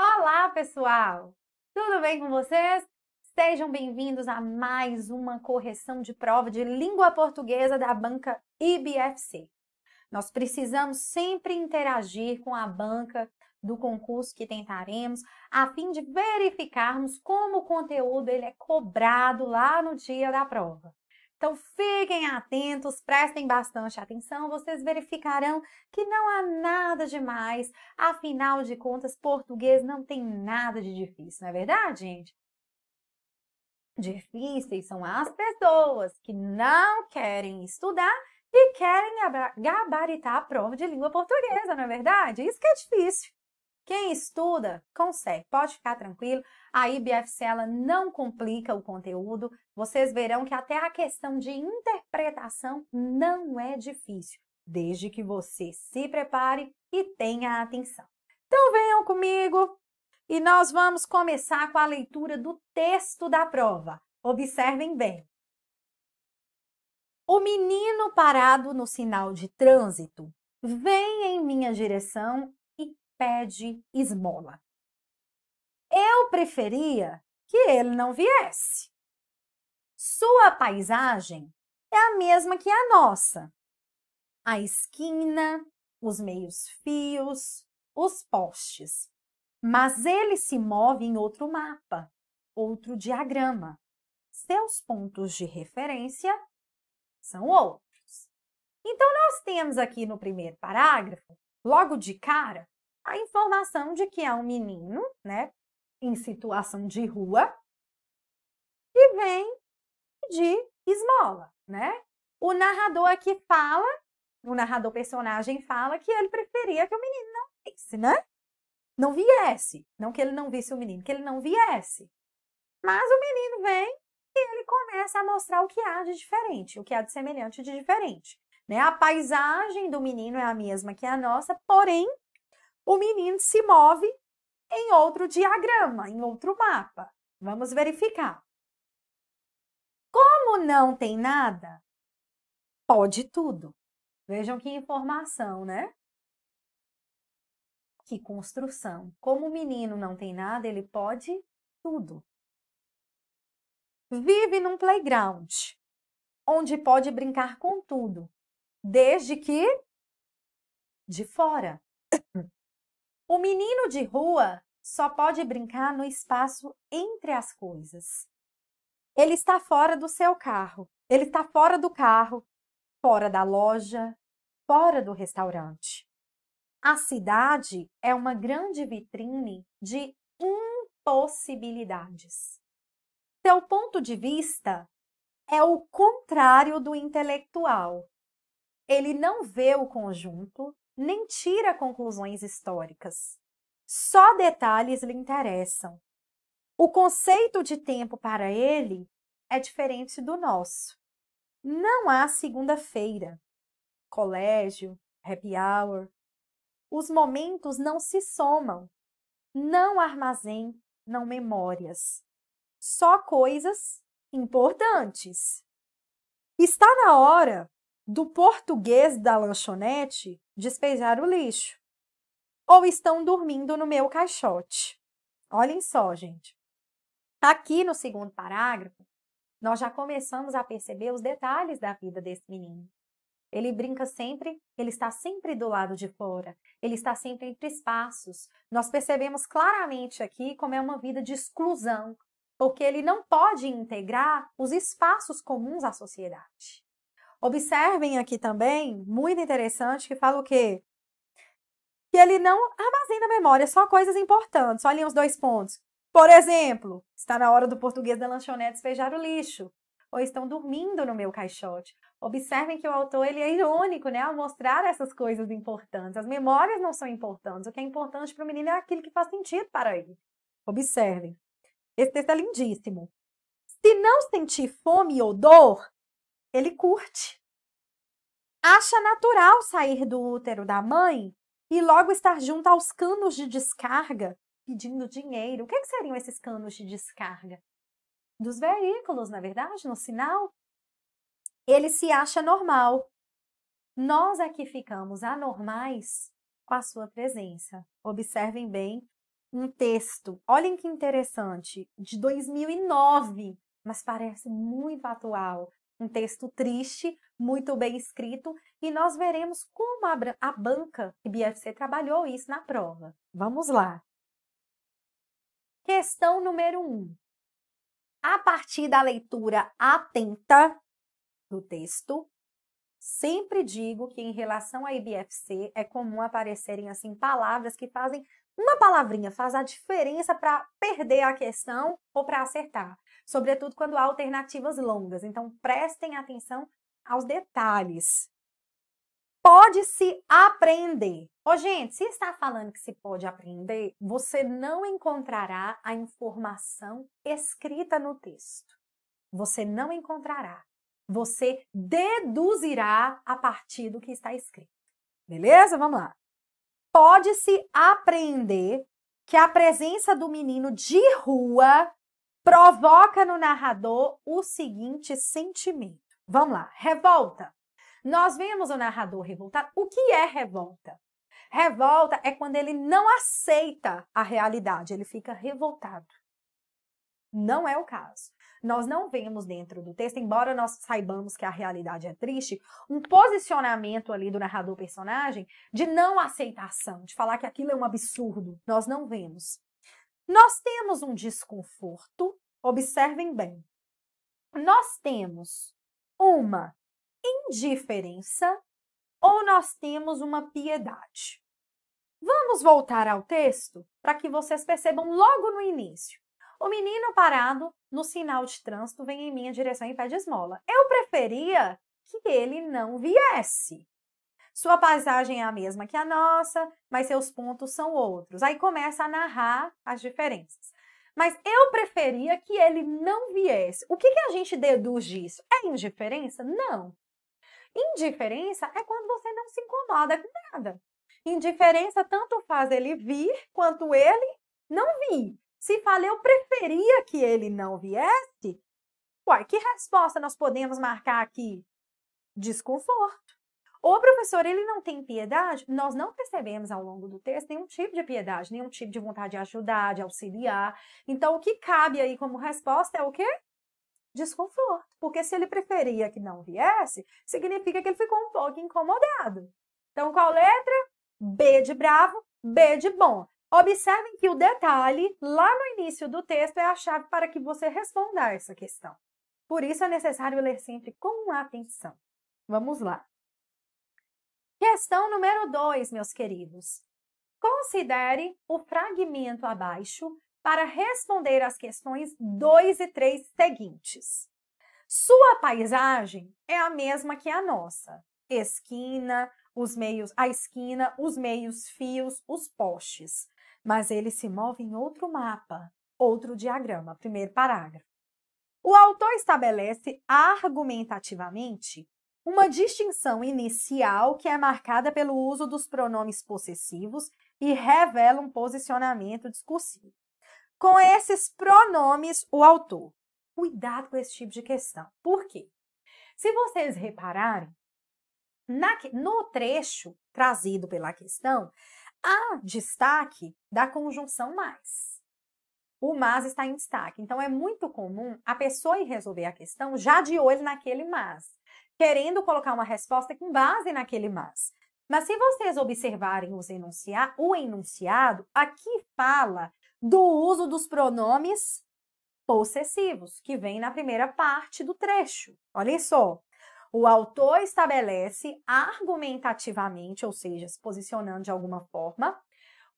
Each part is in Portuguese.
Olá, pessoal! Tudo bem com vocês? Sejam bem-vindos a mais uma correção de prova de língua portuguesa da banca IBFC. Nós precisamos sempre interagir com a banca do concurso que tentaremos, a fim de verificarmos como o conteúdo ele é cobrado lá no dia da prova. Então fiquem atentos, prestem bastante atenção, vocês verificarão que não há nada demais. Afinal de contas, português não tem nada de difícil, não é verdade, gente? Difíceis são as pessoas que não querem estudar e querem gabaritar a prova de língua portuguesa, não é verdade? Isso que é difícil. Quem estuda, consegue. Pode ficar tranquilo. A IBFC ela não complica o conteúdo. Vocês verão que até a questão de interpretação não é difícil, desde que você se prepare e tenha atenção. Então venham comigo e nós vamos começar com a leitura do texto da prova. Observem bem. O menino parado no sinal de trânsito vem em minha direção pede esmola. Eu preferia que ele não viesse. Sua paisagem é a mesma que a nossa. A esquina, os meios-fios, os postes. Mas ele se move em outro mapa, outro diagrama. Seus pontos de referência são outros. Então, nós temos aqui no primeiro parágrafo, logo de cara, a informação de que é um menino, né, em situação de rua, que vem de esmola, né? O narrador aqui fala, o narrador personagem fala que ele preferia que o menino não visse, né? Não viesse, não que ele não visse o menino, que ele não viesse. Mas o menino vem e ele começa a mostrar o que há de diferente, o que há de semelhante de diferente. Né? A paisagem do menino é a mesma que a nossa, porém o menino se move em outro diagrama, em outro mapa. Vamos verificar. Como não tem nada, pode tudo. Vejam que informação, né? Que construção. Como o menino não tem nada, ele pode tudo. Vive num playground, onde pode brincar com tudo, desde que de fora. O menino de rua só pode brincar no espaço entre as coisas. Ele está fora do seu carro, ele está fora do carro, fora da loja, fora do restaurante. A cidade é uma grande vitrine de impossibilidades. Seu ponto de vista é o contrário do intelectual. Ele não vê o conjunto, nem tira conclusões históricas. Só detalhes lhe interessam. O conceito de tempo para ele é diferente do nosso. Não há segunda-feira, colégio, happy hour. Os momentos não se somam. Não armazém, não memórias. Só coisas importantes. Está na hora do português da lanchonete despejar o lixo. Ou estão dormindo no meu caixote. Olhem só, gente. Aqui no segundo parágrafo, nós já começamos a perceber os detalhes da vida desse menino. Ele brinca sempre, ele está sempre do lado de fora, ele está sempre entre espaços. Nós percebemos claramente aqui como é uma vida de exclusão, porque ele não pode integrar os espaços comuns à sociedade. Observem aqui também, muito interessante, que fala o quê? Que ele não armazena a memória, só coisas importantes. Olhem os dois pontos. Por exemplo, está na hora do português da lanchonete despejar o lixo. Ou estão dormindo no meu caixote. Observem que o autor ele é irônico, né, ao mostrar essas coisas importantes. As memórias não são importantes. O que é importante para o menino é aquilo que faz sentido para ele. Observem. Esse texto é lindíssimo. Se não sentir fome ou dor, ele curte. Acha natural sair do útero da mãe e logo estar junto aos canos de descarga pedindo dinheiro. O que, é que seriam esses canos de descarga? Dos veículos, na é verdade, no sinal. Ele se acha normal. Nós aqui é ficamos anormais com a sua presença. Observem bem um texto, olhem que interessante, de 2009, mas parece muito atual um texto triste, muito bem escrito, e nós veremos como a, a banca IBFC BFC trabalhou isso na prova. Vamos lá. Questão número 1. Um. A partir da leitura atenta do texto, sempre digo que em relação à IBFC é comum aparecerem assim palavras que fazem uma palavrinha faz a diferença para perder a questão ou para acertar, sobretudo quando há alternativas longas. Então, prestem atenção aos detalhes. Pode-se aprender. Ô, gente, se está falando que se pode aprender, você não encontrará a informação escrita no texto. Você não encontrará. Você deduzirá a partir do que está escrito. Beleza? Vamos lá pode-se aprender que a presença do menino de rua provoca no narrador o seguinte sentimento. Vamos lá, revolta. Nós vemos o narrador revoltado. O que é revolta? Revolta é quando ele não aceita a realidade, ele fica revoltado. Não é o caso nós não vemos dentro do texto, embora nós saibamos que a realidade é triste, um posicionamento ali do narrador personagem de não aceitação, de falar que aquilo é um absurdo. Nós não vemos. Nós temos um desconforto, observem bem. Nós temos uma indiferença ou nós temos uma piedade. Vamos voltar ao texto para que vocês percebam logo no início. O menino parado no sinal de trânsito vem em minha direção e pede esmola. Eu preferia que ele não viesse. Sua paisagem é a mesma que a nossa, mas seus pontos são outros. Aí começa a narrar as diferenças. Mas eu preferia que ele não viesse. O que, que a gente deduz disso? É indiferença? Não. Indiferença é quando você não se incomoda com nada. Indiferença tanto faz ele vir quanto ele não vir. Se falei, eu preferia que ele não viesse. Uai, que resposta nós podemos marcar aqui? Desconforto. O professor, ele não tem piedade? Nós não percebemos ao longo do texto nenhum tipo de piedade, nenhum tipo de vontade de ajudar, de auxiliar. Então, o que cabe aí como resposta é o quê? Desconforto. Porque se ele preferia que não viesse, significa que ele ficou um pouco incomodado. Então, qual letra? B de bravo, B de bom. Observem que o detalhe lá no início do texto é a chave para que você responda a essa questão. Por isso é necessário ler sempre com atenção. Vamos lá. Questão número 2, meus queridos. Considere o fragmento abaixo para responder as questões 2 e 3 seguintes. Sua paisagem é a mesma que a nossa. Esquina, os meios, a esquina, os meios fios, os postes mas ele se move em outro mapa, outro diagrama, primeiro parágrafo. O autor estabelece argumentativamente uma distinção inicial que é marcada pelo uso dos pronomes possessivos e revela um posicionamento discursivo. Com esses pronomes, o autor. Cuidado com esse tipo de questão. Por quê? Se vocês repararem, na, no trecho trazido pela questão, há destaque da conjunção mais. O mas está em destaque. Então é muito comum a pessoa ir resolver a questão já de olho naquele mas, querendo colocar uma resposta com base naquele mas. Mas se vocês observarem os enunciar, o enunciado aqui fala do uso dos pronomes possessivos, que vem na primeira parte do trecho. Olhem só. O autor estabelece argumentativamente, ou seja, se posicionando de alguma forma,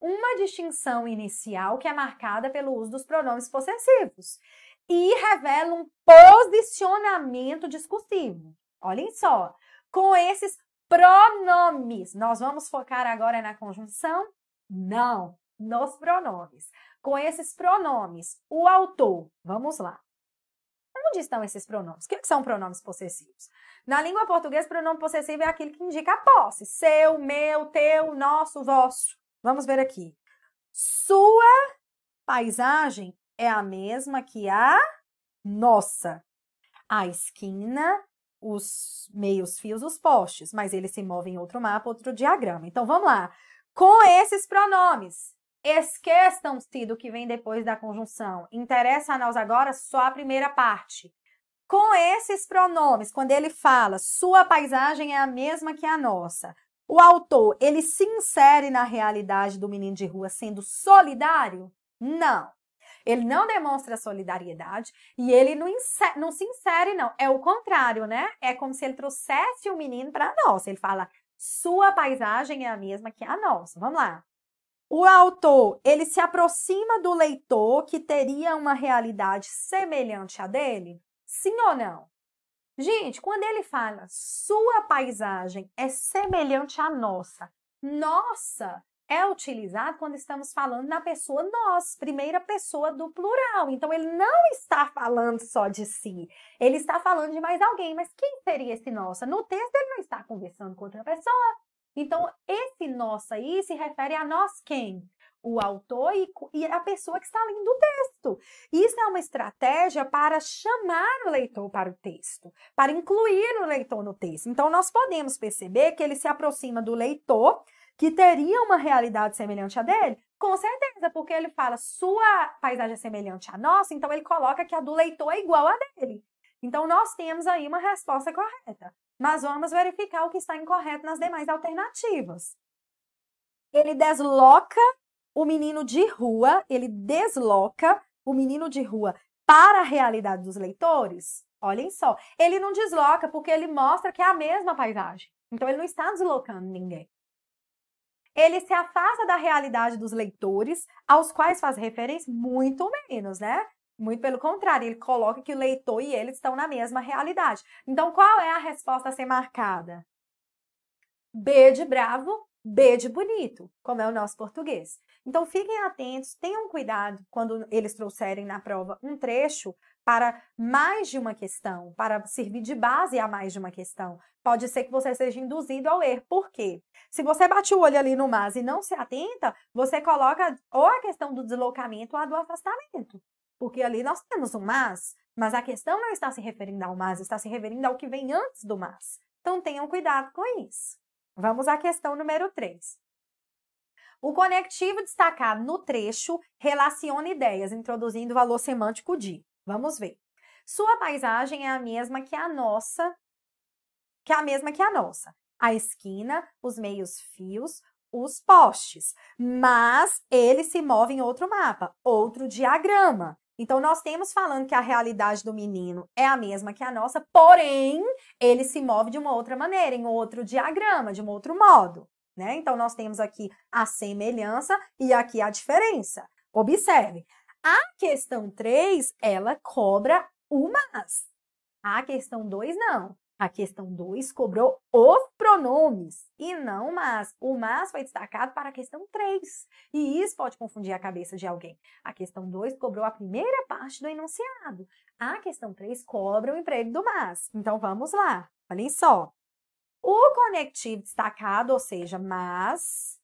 uma distinção inicial que é marcada pelo uso dos pronomes possessivos e revela um posicionamento discursivo. Olhem só, com esses pronomes, nós vamos focar agora na conjunção? Não, nos pronomes. Com esses pronomes, o autor, vamos lá, onde estão esses pronomes? O é que são pronomes possessivos? Na língua portuguesa, pronome possessivo é aquele que indica a posse. Seu, meu, teu, nosso, vosso. Vamos ver aqui. Sua paisagem é a mesma que a nossa. A esquina, os meios fios, os postes, mas ele se move em outro mapa, outro diagrama. Então vamos lá. Com esses pronomes, Esqueçam-se do que vem depois da conjunção. Interessa a nós agora só a primeira parte. Com esses pronomes, quando ele fala sua paisagem é a mesma que a nossa, o autor, ele se insere na realidade do menino de rua sendo solidário? Não. Ele não demonstra solidariedade e ele não, insere, não se insere, não. É o contrário, né? É como se ele trouxesse o menino para nós. Ele fala, sua paisagem é a mesma que a nossa. Vamos lá. O autor, ele se aproxima do leitor que teria uma realidade semelhante à dele? Sim ou não? Gente, quando ele fala sua paisagem é semelhante à nossa, nossa é utilizado quando estamos falando na pessoa nós, primeira pessoa do plural. Então ele não está falando só de si, ele está falando de mais alguém. Mas quem seria esse nossa? No texto ele não está conversando com outra pessoa, então, esse nós aí se refere a nós quem? o autor e, a pessoa que está lendo o texto. Isso é uma estratégia para chamar o leitor para o texto, para incluir o leitor no texto. Então, nós podemos perceber que ele se aproxima do leitor, que teria uma realidade semelhante à dele, com certeza, porque ele fala sua paisagem é semelhante à nossa, então ele coloca que a do leitor é igual à dele. Então, nós temos aí uma resposta correta mas vamos verificar o que está incorreto nas demais alternativas. Ele desloca o menino de rua, ele desloca o menino de rua para a realidade dos leitores. Olhem só, ele não desloca porque ele mostra que é a mesma paisagem. Então ele não está deslocando ninguém. Ele se afasta da realidade dos leitores, aos quais faz referência muito menos, né? Muito pelo contrário, ele coloca que o leitor e ele estão na mesma realidade. Então, qual é a resposta a ser marcada? B de bravo, B de bonito, como é o nosso português. Então, fiquem atentos, tenham cuidado quando eles trouxerem na prova um trecho para mais de uma questão, para servir de base a mais de uma questão. Pode ser que você seja induzido ao erro. Por quê? Se você bate o olho ali no mas e não se atenta, você coloca ou a questão do deslocamento ou a do afastamento. Porque ali nós temos o mas, mas a questão não está se referindo ao mas, está se referindo ao que vem antes do mas. Então tenham cuidado com isso. Vamos à questão número 3. O conectivo destacado no trecho relaciona ideias, introduzindo o valor semântico de. Vamos ver. Sua paisagem é a mesma que a nossa, que é a mesma que a nossa. A esquina, os meios-fios, os postes, mas ele se move em outro mapa, outro diagrama. Então, nós temos falando que a realidade do menino é a mesma que a nossa, porém, ele se move de uma outra maneira, em outro diagrama, de um outro modo. Né? Então, nós temos aqui a semelhança e aqui a diferença. Observe, a questão 3, ela cobra o mas. A questão 2, não. A questão 2 cobrou os pronomes e não mas. O mas foi destacado para a questão 3. E isso pode confundir a cabeça de alguém. A questão 2 cobrou a primeira parte do enunciado. A questão 3 cobra o emprego do mas. Então vamos lá. Olhem só. O conectivo destacado, ou seja, mas,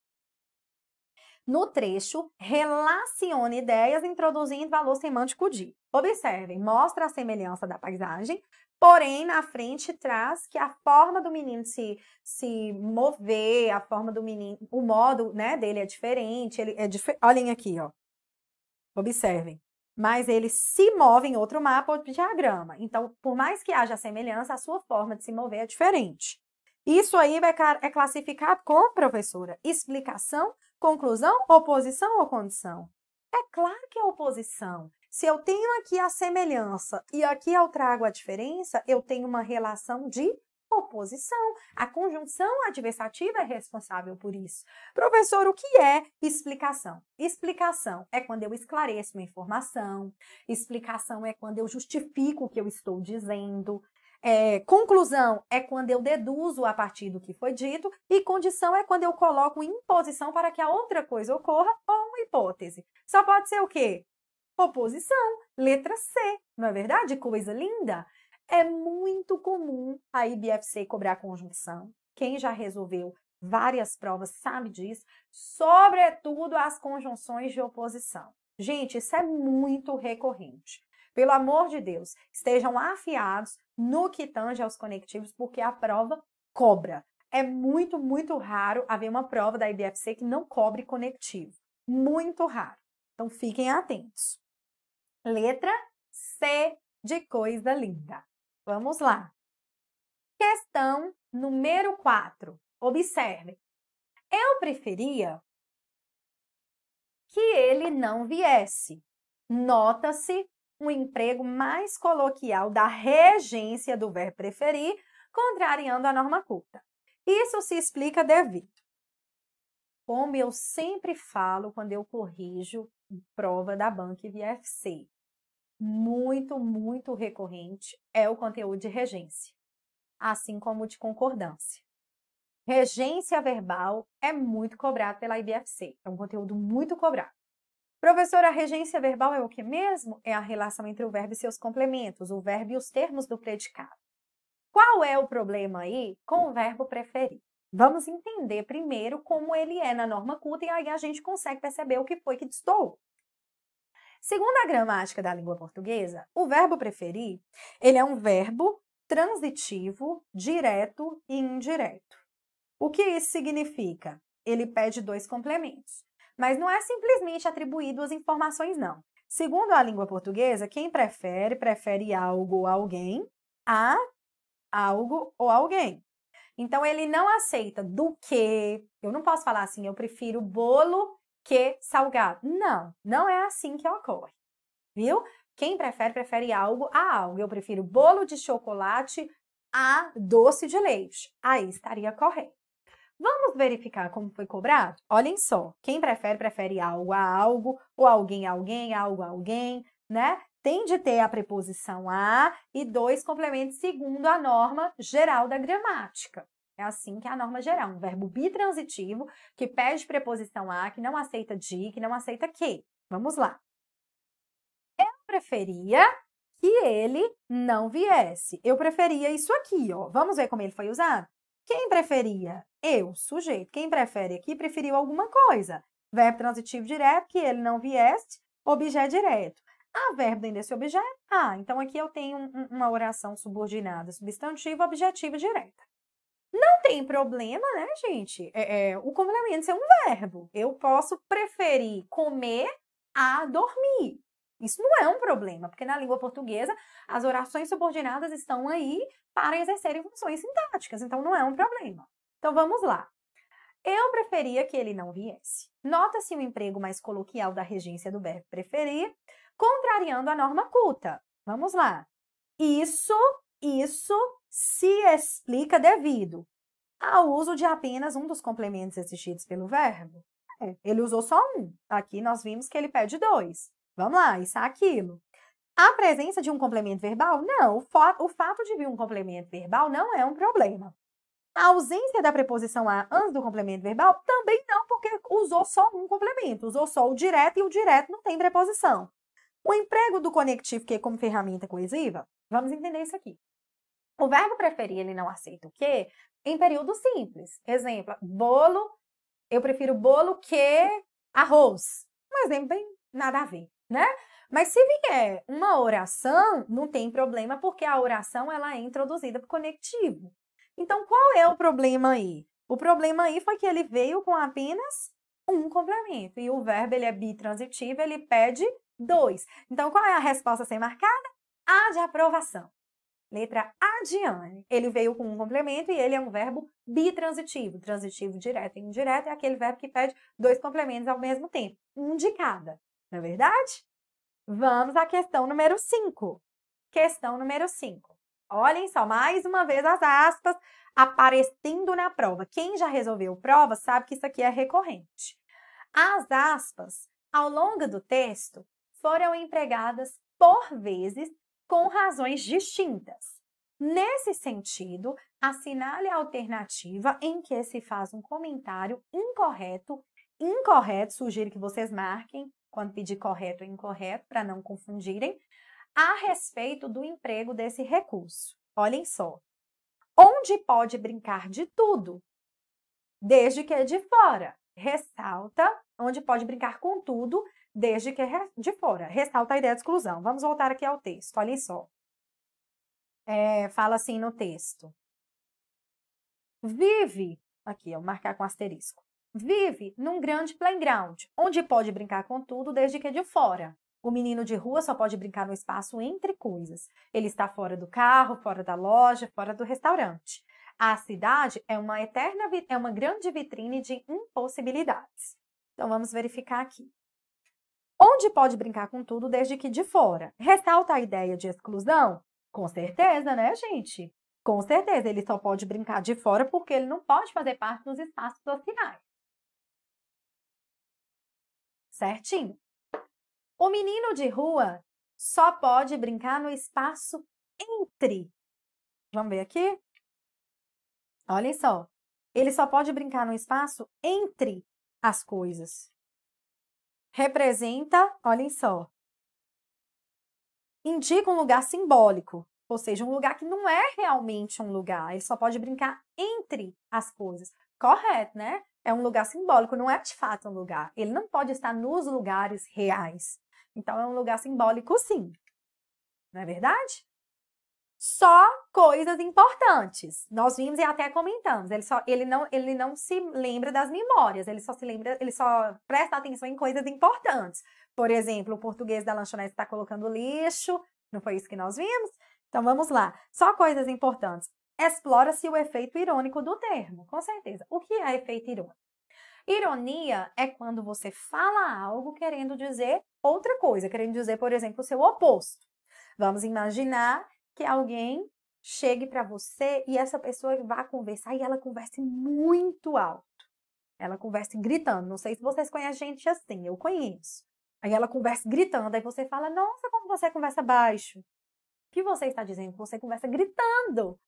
no trecho, relaciona ideias introduzindo valor semântico de. Observem, mostra a semelhança da paisagem, Porém, na frente traz que a forma do menino se, se mover, a forma do menino, o modo né, dele é diferente. Ele é dif... Olhem aqui, ó. Observem. Mas ele se move em outro mapa ou diagrama. Então, por mais que haja semelhança, a sua forma de se mover é diferente. Isso aí é classificado como, professora, explicação, conclusão, oposição ou condição? É claro que é oposição. Se eu tenho aqui a semelhança e aqui eu trago a diferença, eu tenho uma relação de oposição. A conjunção adversativa é responsável por isso. Professor, o que é explicação? Explicação é quando eu esclareço uma informação, explicação é quando eu justifico o que eu estou dizendo, é, conclusão é quando eu deduzo a partir do que foi dito, e condição é quando eu coloco imposição para que a outra coisa ocorra ou uma hipótese. Só pode ser o quê? Oposição, letra C, não é verdade? Coisa linda. É muito comum a IBFC cobrar conjunção. Quem já resolveu várias provas sabe disso, sobretudo as conjunções de oposição. Gente, isso é muito recorrente. Pelo amor de Deus, estejam afiados no que tange aos conectivos, porque a prova cobra. É muito, muito raro haver uma prova da IBFC que não cobre conectivo. Muito raro. Então fiquem atentos. Letra C de coisa linda. Vamos lá. Questão número 4. Observe. Eu preferia que ele não viesse. Nota-se um emprego mais coloquial da regência do verbo preferir, contrariando a norma culta. Isso se explica devido. Como eu sempre falo quando eu corrijo prova da banca VFC, muito, muito recorrente é o conteúdo de regência, assim como o de concordância. Regência verbal é muito cobrado pela IBFC, é um conteúdo muito cobrado. Professora, a regência verbal é o que mesmo? É a relação entre o verbo e seus complementos, o verbo e os termos do predicado. Qual é o problema aí com o verbo preferir? Vamos entender primeiro como ele é na norma culta e aí a gente consegue perceber o que foi que destoou. Segundo a gramática da língua portuguesa, o verbo preferir, ele é um verbo transitivo, direto e indireto. O que isso significa? Ele pede dois complementos mas não é simplesmente atribuído às informações, não. Segundo a língua portuguesa, quem prefere, prefere algo ou alguém a algo ou alguém. Então, ele não aceita do que. Eu não posso falar assim, eu prefiro bolo que salgado. Não, não é assim que ocorre. Viu? Quem prefere, prefere algo a algo. Eu prefiro bolo de chocolate a doce de leite. Aí estaria correto. Vamos verificar como foi cobrado? Olhem só, quem prefere, prefere algo a algo, ou alguém a alguém, algo a alguém, né? Tem de ter a preposição a e dois complementos segundo a norma geral da gramática. É assim que é a norma geral, um verbo bitransitivo que pede preposição a, que não aceita de, que não aceita que. Vamos lá. Eu preferia que ele não viesse. Eu preferia isso aqui, ó. Vamos ver como ele foi usado? Quem preferia? eu, sujeito. Quem prefere aqui preferiu alguma coisa. Verbo transitivo direto, que ele não vieste, objeto direto. A verbo dentro desse objeto, ah, então aqui eu tenho uma oração subordinada, substantivo, objetivo direta. Não tem problema, né, gente? É, é, o complemento é um verbo. Eu posso preferir comer a dormir. Isso não é um problema, porque na língua portuguesa as orações subordinadas estão aí para exercerem funções sintáticas, então não é um problema. Então vamos lá. Eu preferia que ele não viesse. Nota-se o um emprego mais coloquial da regência do verbo preferir, contrariando a norma culta. Vamos lá. Isso, isso se explica devido ao uso de apenas um dos complementos exigidos pelo verbo. É, ele usou só um. Aqui nós vimos que ele pede dois. Vamos lá, isso é aquilo. A presença de um complemento verbal? Não, o, o fato de vir um complemento verbal não é um problema. A ausência da preposição a antes do complemento verbal também não, porque usou só um complemento, usou só o direto e o direto não tem preposição. O emprego do conectivo que é como ferramenta coesiva, vamos entender isso aqui. O verbo preferir, ele não aceita o que em período simples. Exemplo, bolo, eu prefiro bolo que arroz. Um exemplo bem nada a ver, né? Mas se vier uma oração, não tem problema, porque a oração ela é introduzida por conectivo. Então, qual é o problema aí? O problema aí foi que ele veio com apenas um complemento. E o verbo ele é bitransitivo, ele pede dois. Então, qual é a resposta sem marcada? A de aprovação. Letra A de Anne. Ele veio com um complemento e ele é um verbo bitransitivo. Transitivo direto e indireto é aquele verbo que pede dois complementos ao mesmo tempo, um de cada. Não é verdade? Vamos à questão número 5. Questão número 5. Olhem só, mais uma vez as aspas aparecendo na prova. Quem já resolveu prova sabe que isso aqui é recorrente. As aspas, ao longo do texto, foram empregadas por vezes com razões distintas. Nesse sentido, assinale a alternativa em que se faz um comentário incorreto, incorreto, sugiro que vocês marquem quando pedir correto ou incorreto, para não confundirem, a respeito do emprego desse recurso. Olhem só. Onde pode brincar de tudo, desde que é de fora. Ressalta onde pode brincar com tudo, desde que é de fora. Ressalta a ideia de exclusão. Vamos voltar aqui ao texto. Olhem só. É, fala assim no texto. Vive, aqui, eu marcar com asterisco. Vive num grande playground, onde pode brincar com tudo desde que é de fora. O menino de rua só pode brincar no espaço entre coisas. Ele está fora do carro, fora da loja, fora do restaurante. A cidade é uma eterna é uma grande vitrine de impossibilidades. Então vamos verificar aqui. Onde pode brincar com tudo desde que de fora? Ressalta a ideia de exclusão? Com certeza, né, gente? Com certeza, ele só pode brincar de fora porque ele não pode fazer parte dos espaços sociais. Certinho. O menino de rua só pode brincar no espaço entre. Vamos ver aqui? Olhem só. Ele só pode brincar no espaço entre as coisas. Representa, olhem só. Indica um lugar simbólico, ou seja, um lugar que não é realmente um lugar. Ele só pode brincar entre as coisas. Correto, né? É um lugar simbólico, não é de fato um lugar. Ele não pode estar nos lugares reais. Então é um lugar simbólico, sim. Não é verdade? Só coisas importantes. Nós vimos e até comentamos. Ele, só, ele, não, ele não se lembra das memórias, ele só se lembra, ele só presta atenção em coisas importantes. Por exemplo, o português da lanchonete está colocando lixo, não foi isso que nós vimos? Então vamos lá. Só coisas importantes. Explora-se o efeito irônico do termo, com certeza. O que é efeito irônico? Ironia é quando você fala algo querendo dizer outra coisa, querendo dizer, por exemplo, o seu oposto. Vamos imaginar que alguém chegue para você e essa pessoa vá conversar e ela converse muito alto. Ela converse gritando. Não sei se vocês conhecem gente assim, eu conheço. Aí ela conversa gritando, aí você fala: Nossa, como você conversa baixo. O que você está dizendo? Você conversa gritando.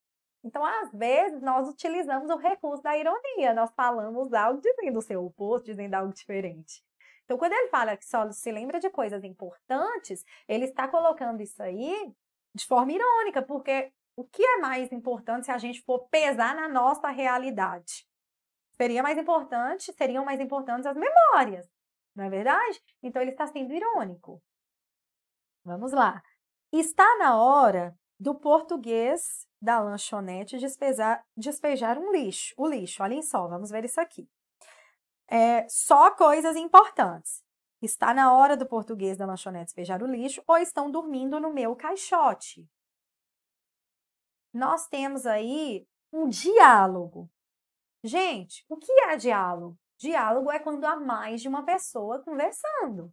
Então, às vezes, nós utilizamos o recurso da ironia, nós falamos algo dizendo o seu oposto, dizendo algo diferente. Então, quando ele fala que só se lembra de coisas importantes, ele está colocando isso aí de forma irônica, porque o que é mais importante se a gente for pesar na nossa realidade? Seria mais importante, seriam mais importantes as memórias, não é verdade? Então ele está sendo irônico. Vamos lá. Está na hora do português da lanchonete despejar, despejar um lixo, o lixo. Olhem só, vamos ver isso aqui. É, só coisas importantes. Está na hora do português da lanchonete despejar o lixo ou estão dormindo no meu caixote. Nós temos aí um diálogo. Gente, o que é diálogo? Diálogo é quando há mais de uma pessoa conversando.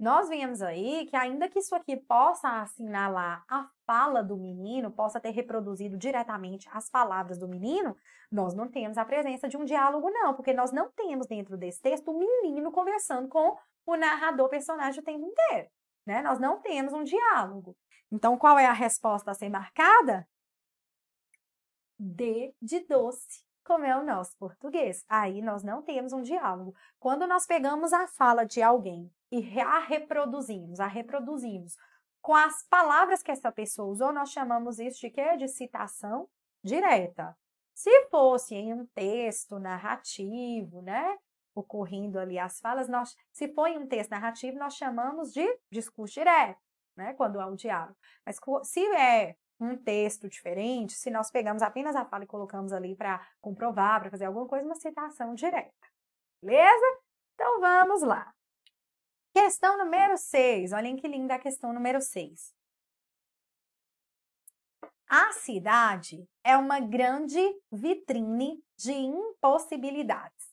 Nós vemos aí que, ainda que isso aqui possa assinalar a fala do menino, possa ter reproduzido diretamente as palavras do menino, nós não temos a presença de um diálogo, não, porque nós não temos dentro desse texto o menino conversando com o narrador personagem o tempo inteiro. Né? Nós não temos um diálogo. Então, qual é a resposta a ser marcada? D de doce, como é o nosso português. Aí nós não temos um diálogo. Quando nós pegamos a fala de alguém e a reproduzimos, a reproduzimos com as palavras que essa pessoa usou, nós chamamos isso de quê? De citação direta. Se fosse em um texto narrativo, né? Ocorrendo ali as falas, nós, se for em um texto narrativo, nós chamamos de discurso direto, né? Quando há um diálogo. Mas se é um texto diferente, se nós pegamos apenas a fala e colocamos ali para comprovar, para fazer alguma coisa, uma citação direta. Beleza? Então vamos lá. Questão número 6. Olhem que linda a questão número 6. A cidade é uma grande vitrine de impossibilidades.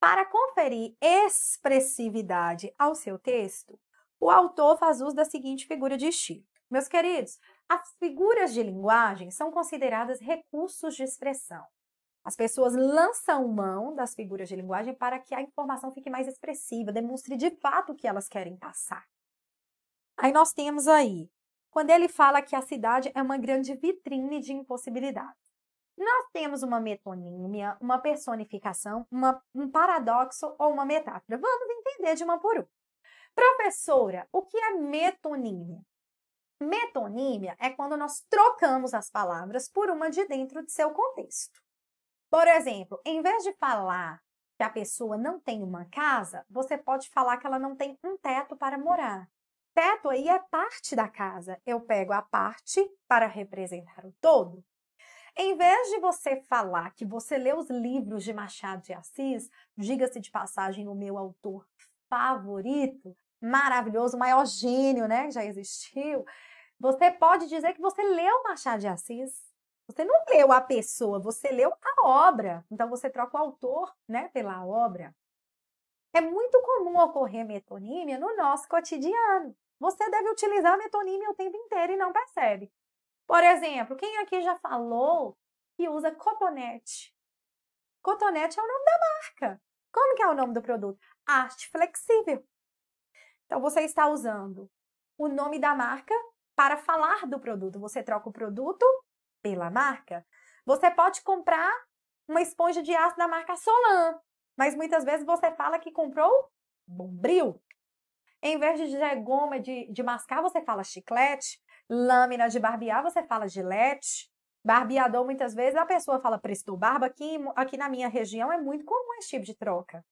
Para conferir expressividade ao seu texto, o autor faz uso da seguinte figura de estilo. Meus queridos, as figuras de linguagem são consideradas recursos de expressão. As pessoas lançam mão das figuras de linguagem para que a informação fique mais expressiva, demonstre de fato o que elas querem passar. Aí nós temos aí, quando ele fala que a cidade é uma grande vitrine de impossibilidades. Nós temos uma metonímia, uma personificação, uma, um paradoxo ou uma metáfora. Vamos entender de uma por uma. Professora, o que é metonímia? Metonímia é quando nós trocamos as palavras por uma de dentro de seu contexto. Por exemplo, em vez de falar que a pessoa não tem uma casa, você pode falar que ela não tem um teto para morar. Teto aí é parte da casa. Eu pego a parte para representar o todo. Em vez de você falar que você lê os livros de Machado de Assis, diga-se de passagem o meu autor favorito, maravilhoso, maior gênio, né, que já existiu, você pode dizer que você leu Machado de Assis. Você não leu a pessoa, você leu a obra. Então você troca o autor, né, pela obra. É muito comum ocorrer metonímia no nosso cotidiano. Você deve utilizar a metonímia o tempo inteiro e não percebe. Por exemplo, quem aqui já falou que usa cotonete? Cotonete é o nome da marca. Como que é o nome do produto? Arte flexível. Então você está usando o nome da marca para falar do produto. Você troca o produto pela marca, você pode comprar uma esponja de aço da marca Solan, mas muitas vezes você fala que comprou bombril. Em vez de dizer goma de, de mascar, você fala chiclete. Lâmina de barbear, você fala gilete. Barbeador, muitas vezes, a pessoa fala preço do barba. Aqui, aqui na minha região é muito comum esse tipo de troca.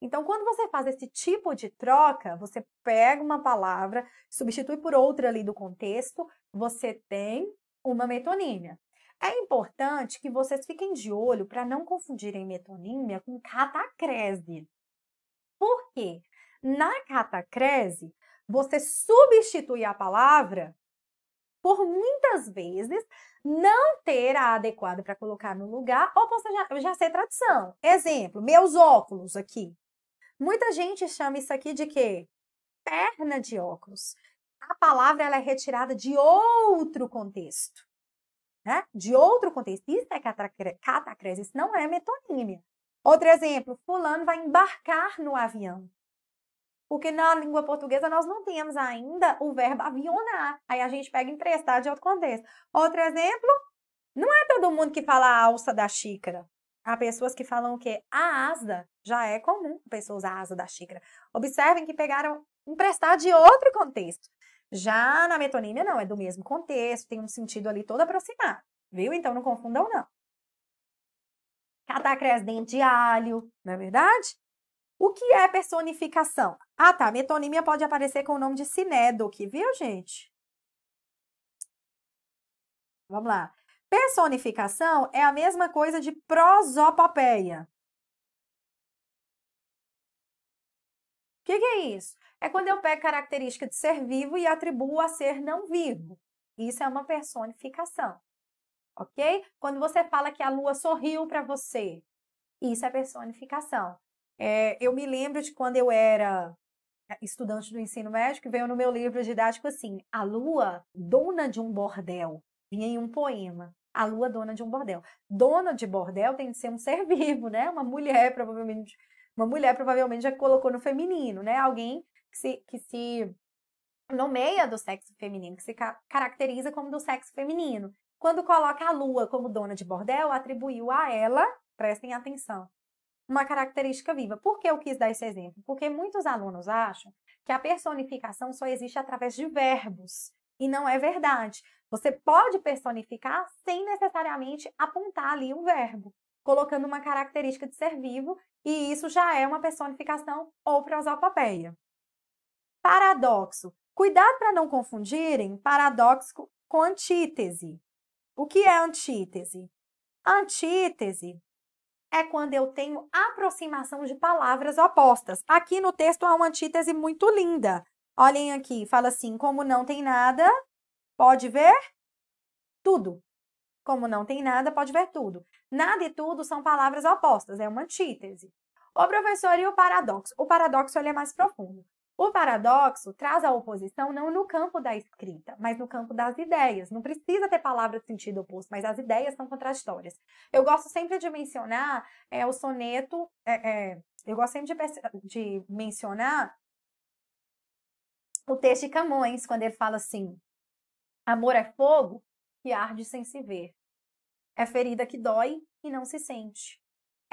Então, quando você faz esse tipo de troca, você pega uma palavra, substitui por outra ali do contexto, você tem uma metonímia. É importante que vocês fiquem de olho para não confundirem metonímia com catacrese. Por quê? Na catacrese, você substitui a palavra por muitas vezes não ter a adequada para colocar no lugar, ou você já, já ser tradução. Exemplo, meus óculos aqui. Muita gente chama isso aqui de quê? Perna de óculos a palavra ela é retirada de outro contexto. Né? De outro contexto. Isso é catacrese, isso não é metonímia. Outro exemplo, fulano vai embarcar no avião. Porque na língua portuguesa nós não temos ainda o verbo avionar. Aí a gente pega emprestar de outro contexto. Outro exemplo, não é todo mundo que fala a alça da xícara. Há pessoas que falam o quê? A asa. Já é comum a pessoa usar a asa da xícara. Observem que pegaram emprestar de outro contexto. Já na metonímia, não, é do mesmo contexto, tem um sentido ali todo aproximado, viu? Então não confundam, não. Catacres, dente de alho, não é verdade? O que é personificação? Ah, tá. Metonímia pode aparecer com o nome de sinédoque, viu, gente? Vamos lá. Personificação é a mesma coisa de prosopopeia. O que, que, é isso? É quando eu pego característica de ser vivo e atribuo a ser não vivo. Isso é uma personificação. Ok? Quando você fala que a lua sorriu para você, isso é personificação. É, eu me lembro de quando eu era é, estudante do ensino médio, que veio no meu livro didático assim: A lua, dona de um bordel. Vinha em um poema. A lua, dona de um bordel. Dona de bordel tem de ser um ser vivo, né? Uma mulher, provavelmente. Uma mulher provavelmente já colocou no feminino, né? Alguém que se, que se nomeia do sexo feminino, que se ca caracteriza como do sexo feminino. Quando coloca a lua como dona de bordel, atribuiu a ela, prestem atenção, uma característica viva. Por que eu quis dar esse exemplo? Porque muitos alunos acham que a personificação só existe através de verbos. E não é verdade. Você pode personificar sem necessariamente apontar ali um verbo, colocando uma característica de ser vivo, e isso já é uma personificação ou prosopopeia paradoxo. Cuidado para não confundirem paradoxo com antítese. O que é antítese? Antítese é quando eu tenho aproximação de palavras opostas. Aqui no texto há uma antítese muito linda. Olhem aqui, fala assim: como não tem nada, pode ver tudo. Como não tem nada, pode ver tudo. Nada e tudo são palavras opostas, é uma antítese. O professor e o paradoxo. O paradoxo ele é mais profundo. O paradoxo traz a oposição não no campo da escrita, mas no campo das ideias. Não precisa ter palavra de sentido oposto, mas as ideias são contraditórias. Eu gosto sempre de mencionar é, o soneto. É, é, eu gosto sempre de, de mencionar o texto de Camões, quando ele fala assim: Amor é fogo que arde sem se ver. É ferida que dói e não se sente.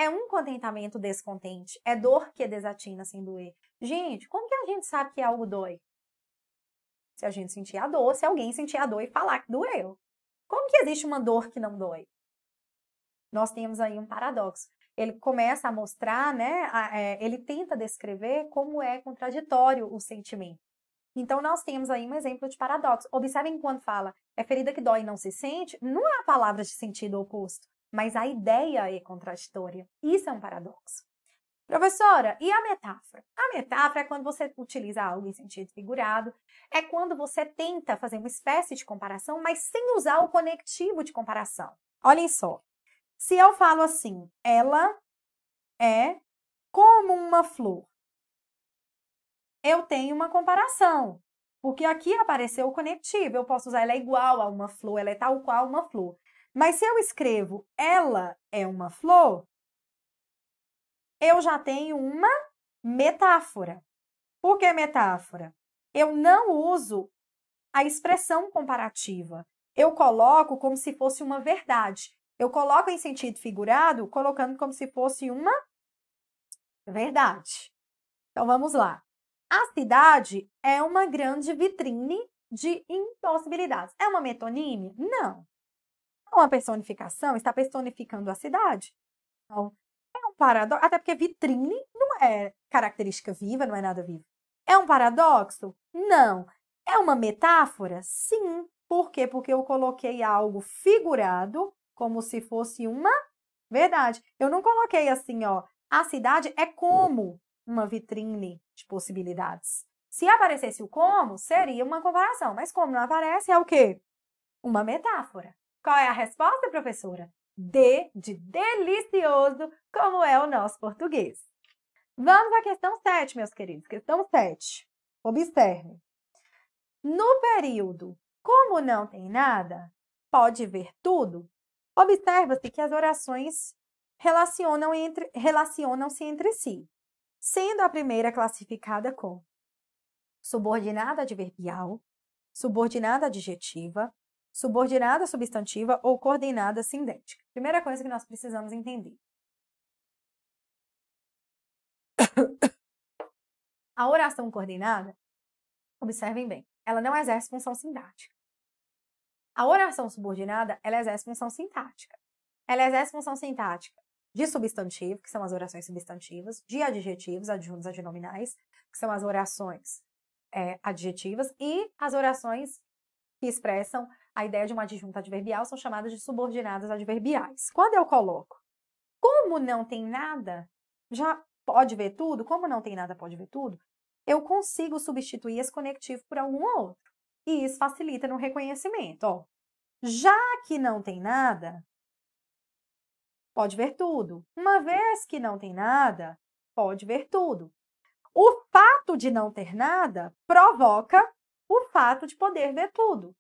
É um contentamento descontente. É dor que desatina sem doer. Gente, como que a gente sabe que algo dói? Se a gente sentir a dor, se alguém sentir a dor e falar que doeu. Como que existe uma dor que não dói? Nós temos aí um paradoxo. Ele começa a mostrar, né? A, é, ele tenta descrever como é contraditório o sentimento. Então, nós temos aí um exemplo de paradoxo. Observem quando fala, é ferida que dói e não se sente, não há palavras de sentido oposto mas a ideia é contraditória. Isso é um paradoxo. Professora, e a metáfora? A metáfora é quando você utiliza algo em sentido figurado, é quando você tenta fazer uma espécie de comparação, mas sem usar o conectivo de comparação. Olhem só. Se eu falo assim, ela é como uma flor, eu tenho uma comparação. Porque aqui apareceu o conectivo, eu posso usar ela é igual a uma flor, ela é tal qual uma flor. Mas se eu escrevo ela é uma flor, eu já tenho uma metáfora. Por que metáfora? Eu não uso a expressão comparativa. Eu coloco como se fosse uma verdade. Eu coloco em sentido figurado, colocando como se fosse uma verdade. Então vamos lá. A cidade é uma grande vitrine de impossibilidades. É uma metonímia? Não. É uma personificação está personificando a cidade. Então, é um paradoxo, até porque vitrine não é característica viva, não é nada vivo. É um paradoxo? Não. É uma metáfora? Sim. Por quê? Porque eu coloquei algo figurado como se fosse uma verdade. Eu não coloquei assim, ó, a cidade é como uma vitrine de possibilidades. Se aparecesse o como, seria uma comparação, mas como não aparece, é o quê? Uma metáfora. Qual é a resposta, professora? D de delicioso, como é o nosso português. Vamos à questão 7, meus queridos. Questão 7. Observe. No período como não tem nada, pode ver tudo. Observa-se que as orações relacionam-se entre, relacionam entre si, sendo a primeira classificada como subordinada adverbial, subordinada adjetiva, subordinada substantiva ou coordenada sindética. Primeira coisa que nós precisamos entender. A oração coordenada, observem bem, ela não exerce função sintática. A oração subordinada, ela exerce função sintática. Ela exerce função sintática de substantivo, que são as orações substantivas, de adjetivos, adjuntos adnominais, que são as orações é, adjetivas, e as orações que expressam a ideia de uma disjunta adverbial são chamadas de subordinadas adverbiais. Quando eu coloco como não tem nada, já pode ver tudo, como não tem nada, pode ver tudo, eu consigo substituir esse conectivo por algum outro. E isso facilita no reconhecimento. Ó, já que não tem nada, pode ver tudo. Uma vez que não tem nada, pode ver tudo. O fato de não ter nada provoca o fato de poder ver tudo.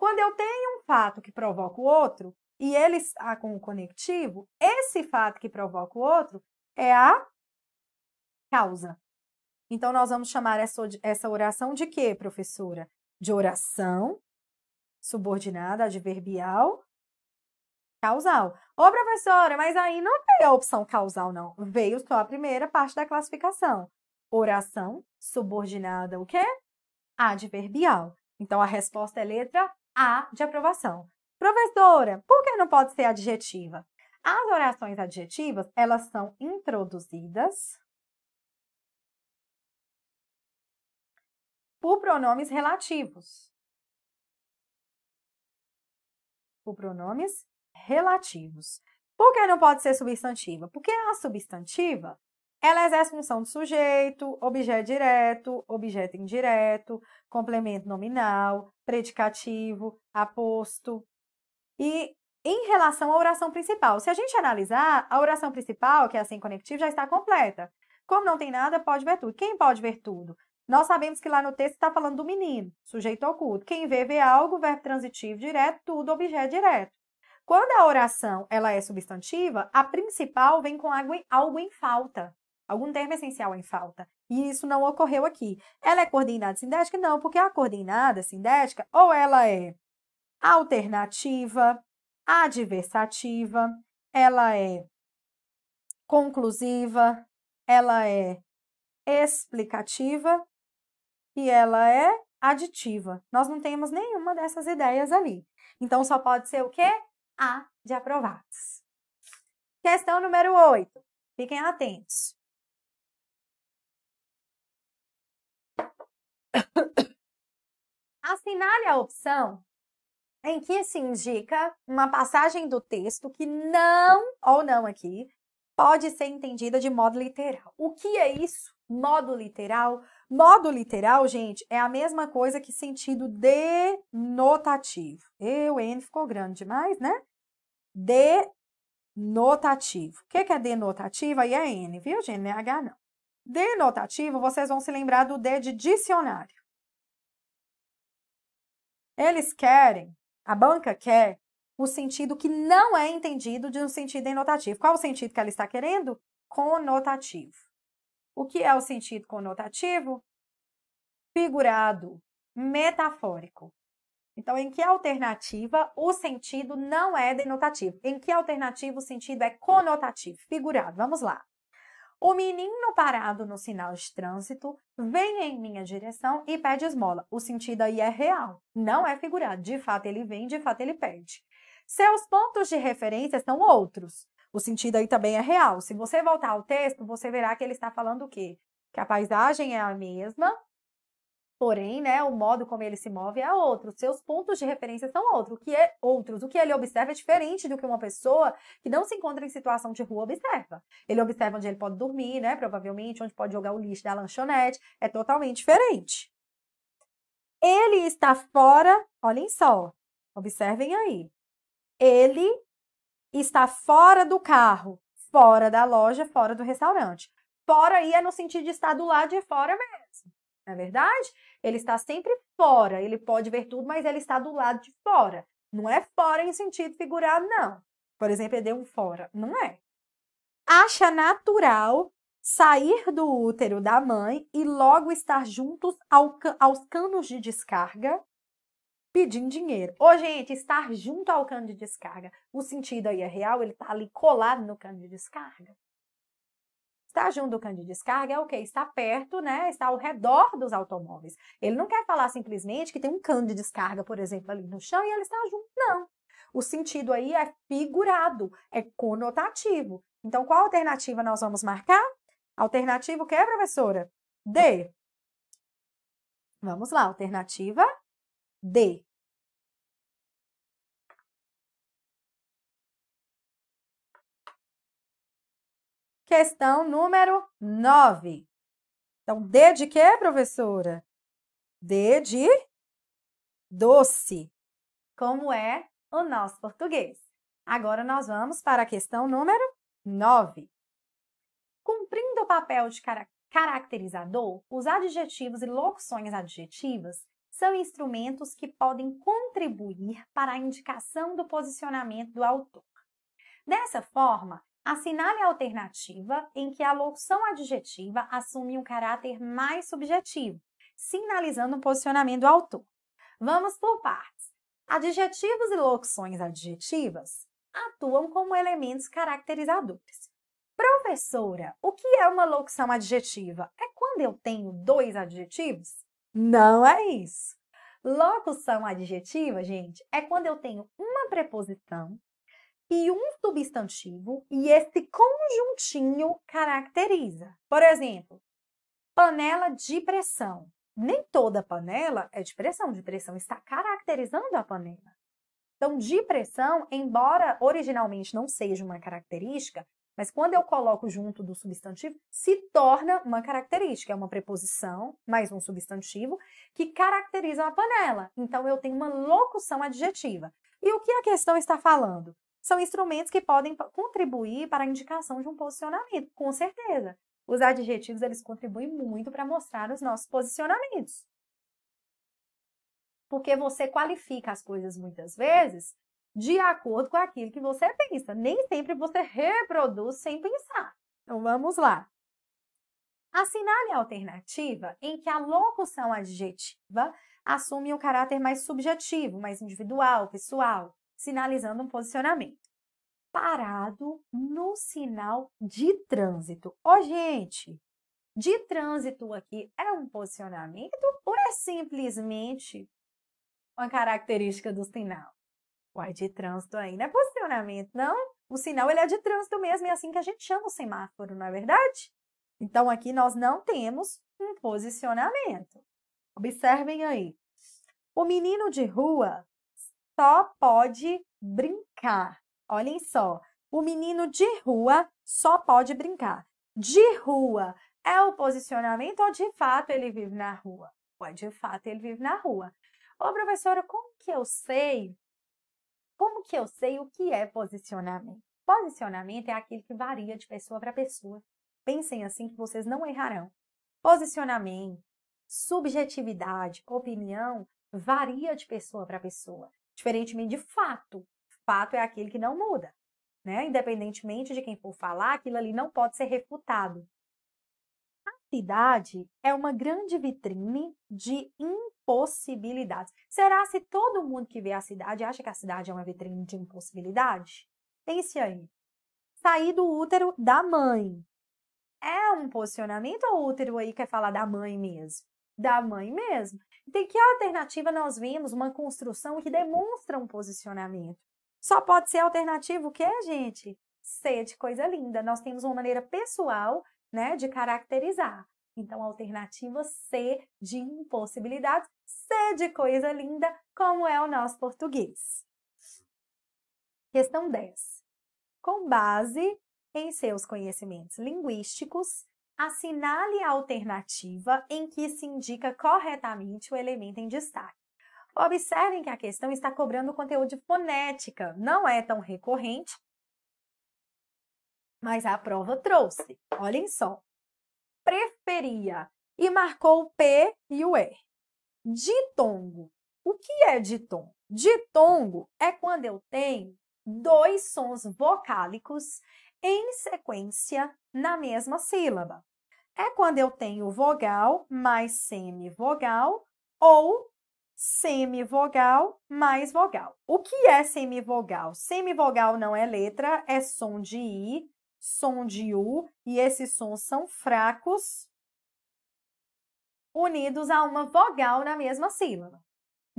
Quando eu tenho um fato que provoca o outro, e ele está ah, com o conectivo, esse fato que provoca o outro é a causa. Então, nós vamos chamar essa, essa oração de quê, professora? De oração subordinada, adverbial, causal. Ô, professora, mas aí não tem a opção causal, não. Veio só a primeira parte da classificação. Oração subordinada, o quê? Adverbial. Então, a resposta é letra a de aprovação. Professora, por que não pode ser adjetiva? As orações adjetivas, elas são introduzidas por pronomes relativos. Por pronomes relativos. Por que não pode ser substantiva? Porque a substantiva, ela exerce função de sujeito, objeto direto, objeto indireto, complemento nominal, predicativo, aposto. E em relação à oração principal, se a gente analisar, a oração principal, que é assim conectiva, já está completa. Como não tem nada, pode ver tudo. Quem pode ver tudo? Nós sabemos que lá no texto está falando do menino, sujeito oculto. Quem vê, vê algo, verbo transitivo direto, tudo, objeto direto. Quando a oração ela é substantiva, a principal vem com algo em falta. Algum termo essencial em falta. E isso não ocorreu aqui. Ela é coordenada sintética? Não, porque a coordenada sintética ou ela é alternativa, adversativa, ela é conclusiva, ela é explicativa e ela é aditiva. Nós não temos nenhuma dessas ideias ali. Então só pode ser o quê? A de aprovados. Questão número 8. Fiquem atentos. Assinale a opção em que se indica uma passagem do texto que não, ou não aqui, pode ser entendida de modo literal. O que é isso? Modo literal? Modo literal, gente, é a mesma coisa que sentido denotativo. E o N ficou grande demais, né? Denotativo. O que é denotativo? Aí é N, viu, gente? Não é H, não. Denotativo, vocês vão se lembrar do D de dicionário. Eles querem, a banca quer, o sentido que não é entendido de um sentido denotativo. Qual o sentido que ela está querendo? Conotativo. O que é o sentido conotativo? Figurado, metafórico. Então, em que alternativa o sentido não é denotativo? Em que alternativa o sentido é conotativo, figurado? Vamos lá. O menino parado no sinal de trânsito vem em minha direção e pede esmola. O sentido aí é real, não é figurado. De fato, ele vem, de fato, ele pede. Seus pontos de referência são outros. O sentido aí também é real. Se você voltar ao texto, você verá que ele está falando o quê? Que a paisagem é a mesma, Porém, né, o modo como ele se move é outro, seus pontos de referência são outro, o que é outros, o que ele observa é diferente do que uma pessoa que não se encontra em situação de rua observa. Ele observa onde ele pode dormir, né, provavelmente onde pode jogar o lixo da lanchonete, é totalmente diferente. Ele está fora, olhem só, observem aí. Ele está fora do carro, fora da loja, fora do restaurante. Fora aí é no sentido de estar do lado de fora mesmo. Não é verdade? Ele está sempre fora, ele pode ver tudo, mas ele está do lado de fora. Não é fora em sentido figurado, não. Por exemplo, ele deu um fora. Não é. Acha natural sair do útero da mãe e logo estar juntos ao, aos canos de descarga pedindo dinheiro. Ô, gente, estar junto ao cano de descarga. O sentido aí é real, ele está ali colado no cano de descarga. Está junto do cano de descarga é o que? Está perto, né? Está ao redor dos automóveis. Ele não quer falar simplesmente que tem um cano de descarga, por exemplo, ali no chão e ele está junto. Não. O sentido aí é figurado, é conotativo. Então, qual alternativa nós vamos marcar? Alternativa o quê, professora? D. Vamos lá, alternativa D. Questão número 9. Então, D de quê, professora? D de doce. Como é o nosso português? Agora nós vamos para a questão número 9. Cumprindo o papel de car caracterizador, os adjetivos e locuções adjetivas são instrumentos que podem contribuir para a indicação do posicionamento do autor. Dessa forma, Assinale a alternativa em que a locução adjetiva assume um caráter mais subjetivo, sinalizando o posicionamento do autor. Vamos por partes. Adjetivos e locuções adjetivas atuam como elementos caracterizadores. Professora, o que é uma locução adjetiva? É quando eu tenho dois adjetivos? Não é isso. Locução adjetiva, gente, é quando eu tenho uma preposição e um substantivo e esse conjuntinho caracteriza. Por exemplo, panela de pressão. Nem toda panela é de pressão, de pressão está caracterizando a panela. Então, de pressão, embora originalmente não seja uma característica, mas quando eu coloco junto do substantivo, se torna uma característica, é uma preposição mais um substantivo que caracteriza a panela. Então eu tenho uma locução adjetiva. E o que a questão está falando? são instrumentos que podem contribuir para a indicação de um posicionamento, com certeza. Os adjetivos eles contribuem muito para mostrar os nossos posicionamentos. Porque você qualifica as coisas muitas vezes de acordo com aquilo que você pensa. Nem sempre você reproduz sem pensar. Então vamos lá. Assinale a alternativa em que a locução adjetiva assume um caráter mais subjetivo, mais individual, pessoal sinalizando um posicionamento. Parado no sinal de trânsito. Ó, oh, gente, de trânsito aqui é um posicionamento ou é simplesmente uma característica do sinal? Uai, de trânsito ainda é posicionamento, não? O sinal ele é de trânsito mesmo, é assim que a gente chama o semáforo, não é verdade? Então aqui nós não temos um posicionamento. Observem aí. O menino de rua só pode brincar. Olhem só, o menino de rua só pode brincar. De rua é o posicionamento ou de fato ele vive na rua? Ué, de fato ele vive na rua. Ô, professora, como que eu sei? Como que eu sei o que é posicionamento? Posicionamento é aquilo que varia de pessoa para pessoa. Pensem assim que vocês não errarão. Posicionamento, subjetividade, opinião varia de pessoa para pessoa. Diferentemente de fato. Fato é aquele que não muda. Né? Independentemente de quem for falar, aquilo ali não pode ser refutado. A cidade é uma grande vitrine de impossibilidades. Será se todo mundo que vê a cidade acha que a cidade é uma vitrine de impossibilidade? Pense aí. Sair do útero da mãe. É um posicionamento ou o útero aí quer falar da mãe mesmo? da mãe mesmo. Tem que ah, alternativa nós vimos uma construção que demonstra um posicionamento? Só pode ser alternativo o que, gente? Ser de coisa linda. Nós temos uma maneira pessoal, né, de caracterizar. Então, alternativa C de impossibilidades, C de coisa linda, como é o nosso português. Questão 10. Com base em seus conhecimentos linguísticos, assinale a alternativa em que se indica corretamente o elemento em destaque. Observem que a questão está cobrando conteúdo de fonética, não é tão recorrente, mas a prova trouxe. Olhem só. Preferia e marcou o P e o R. Ditongo. O que é ditongo? Ditongo é quando eu tenho dois sons vocálicos em sequência na mesma sílaba é quando eu tenho vogal mais semivogal ou semivogal mais vogal. O que é semivogal? Semivogal não é letra, é som de i, som de u, e esses sons são fracos unidos a uma vogal na mesma sílaba.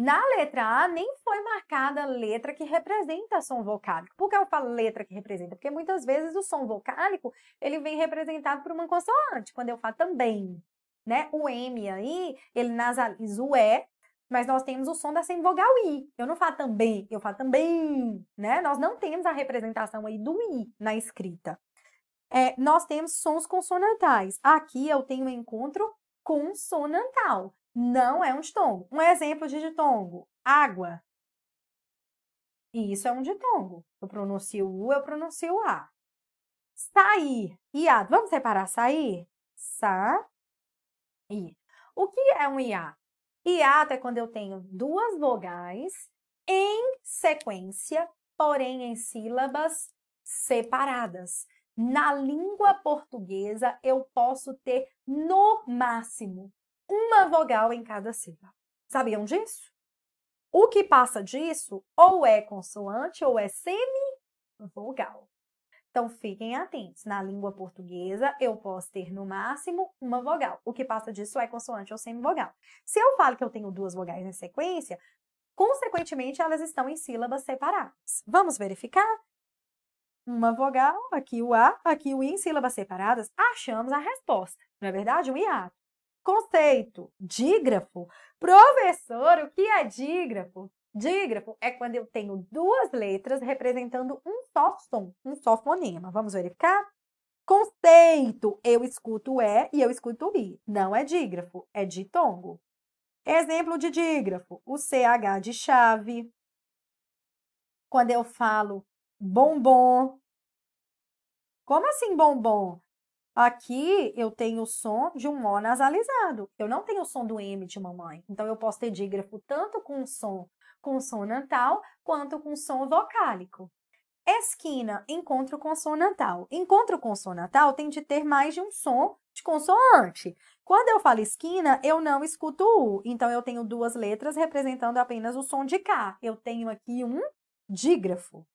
Na letra A nem foi marcada a letra que representa som vocálico. Por que eu falo letra que representa? Porque muitas vezes o som vocálico ele vem representado por uma consoante. Quando eu falo também, né? O M aí, ele nasaliza o E, mas nós temos o som da sem vogal I. Eu não falo também, eu falo também, né? Nós não temos a representação aí do I na escrita. É, nós temos sons consonantais. Aqui eu tenho um encontro consonantal não é um ditongo. Um exemplo de ditongo: água. E isso é um ditongo. Eu pronuncio U, eu pronuncio A. Sair hiato. Vamos separar sair? Sa, i. O que é um iá? Iá é quando eu tenho duas vogais em sequência, porém em sílabas separadas. Na língua portuguesa, eu posso ter no máximo uma vogal em cada sílaba. Sabiam disso? O que passa disso ou é consoante ou é semivogal. Então fiquem atentos. Na língua portuguesa eu posso ter no máximo uma vogal. O que passa disso é consoante ou semivogal. Se eu falo que eu tenho duas vogais em sequência, consequentemente elas estão em sílabas separadas. Vamos verificar? Uma vogal, aqui o A, aqui o I em sílabas separadas, achamos a resposta. Não é verdade? Um hiato conceito. Dígrafo? Professor, o que é dígrafo? Dígrafo é quando eu tenho duas letras representando um só som, um só fonema. Vamos verificar? Conceito, eu escuto o é E e eu escuto o I. Não é dígrafo, é ditongo. Exemplo de dígrafo, o CH de chave. Quando eu falo bombom. Como assim bombom? Aqui eu tenho o som de um O nasalizado. Eu não tenho o som do M de mamãe. Então eu posso ter dígrafo tanto com som consonantal quanto com som vocálico. Esquina, encontro consonantal. Encontro consonantal tem de ter mais de um som de consoante. Quando eu falo esquina, eu não escuto U, então eu tenho duas letras representando apenas o som de K. Eu tenho aqui um dígrafo.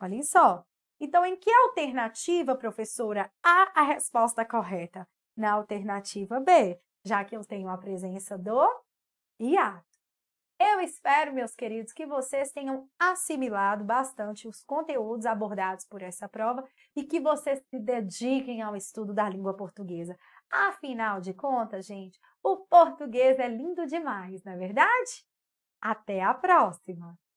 Olhem só. Então, em que alternativa, professora, há a resposta correta? Na alternativa B, já que eu tenho a presença do hiato. Eu espero, meus queridos, que vocês tenham assimilado bastante os conteúdos abordados por essa prova e que vocês se dediquem ao estudo da língua portuguesa. Afinal de contas, gente, o português é lindo demais, não é verdade? Até a próxima!